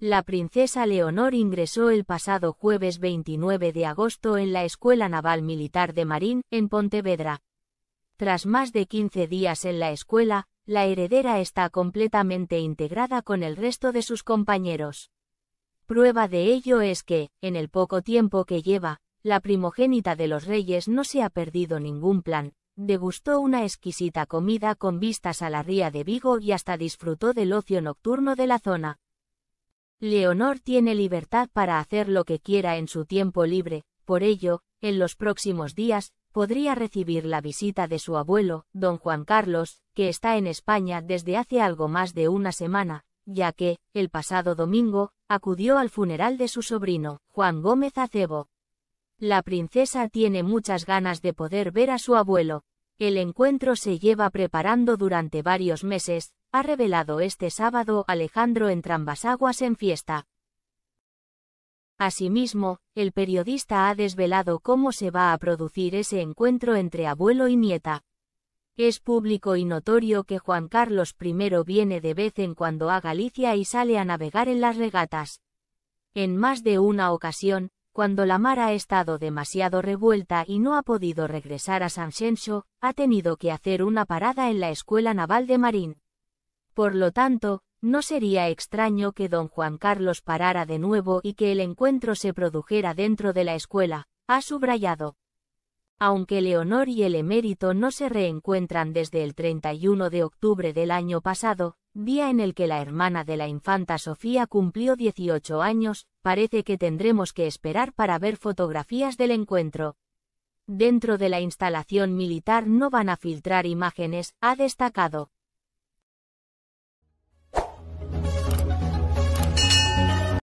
La princesa Leonor ingresó el pasado jueves 29 de agosto en la Escuela Naval Militar de Marín, en Pontevedra. Tras más de 15 días en la escuela, la heredera está completamente integrada con el resto de sus compañeros. Prueba de ello es que, en el poco tiempo que lleva, la primogénita de los reyes no se ha perdido ningún plan, degustó una exquisita comida con vistas a la ría de Vigo y hasta disfrutó del ocio nocturno de la zona. Leonor tiene libertad para hacer lo que quiera en su tiempo libre, por ello, en los próximos días, podría recibir la visita de su abuelo, don Juan Carlos, que está en España desde hace algo más de una semana, ya que, el pasado domingo, acudió al funeral de su sobrino, Juan Gómez Acebo. La princesa tiene muchas ganas de poder ver a su abuelo. El encuentro se lleva preparando durante varios meses, ha revelado este sábado Alejandro Trambasaguas en fiesta. Asimismo, el periodista ha desvelado cómo se va a producir ese encuentro entre abuelo y nieta. Es público y notorio que Juan Carlos I viene de vez en cuando a Galicia y sale a navegar en las regatas. En más de una ocasión, cuando la mar ha estado demasiado revuelta y no ha podido regresar a Sanxenxo, ha tenido que hacer una parada en la Escuela Naval de Marín. Por lo tanto, no sería extraño que don Juan Carlos parara de nuevo y que el encuentro se produjera dentro de la escuela, ha subrayado. Aunque Leonor y el emérito no se reencuentran desde el 31 de octubre del año pasado, día en el que la hermana de la infanta Sofía cumplió 18 años, parece que tendremos que esperar para ver fotografías del encuentro. Dentro de la instalación militar no van a filtrar imágenes, ha destacado.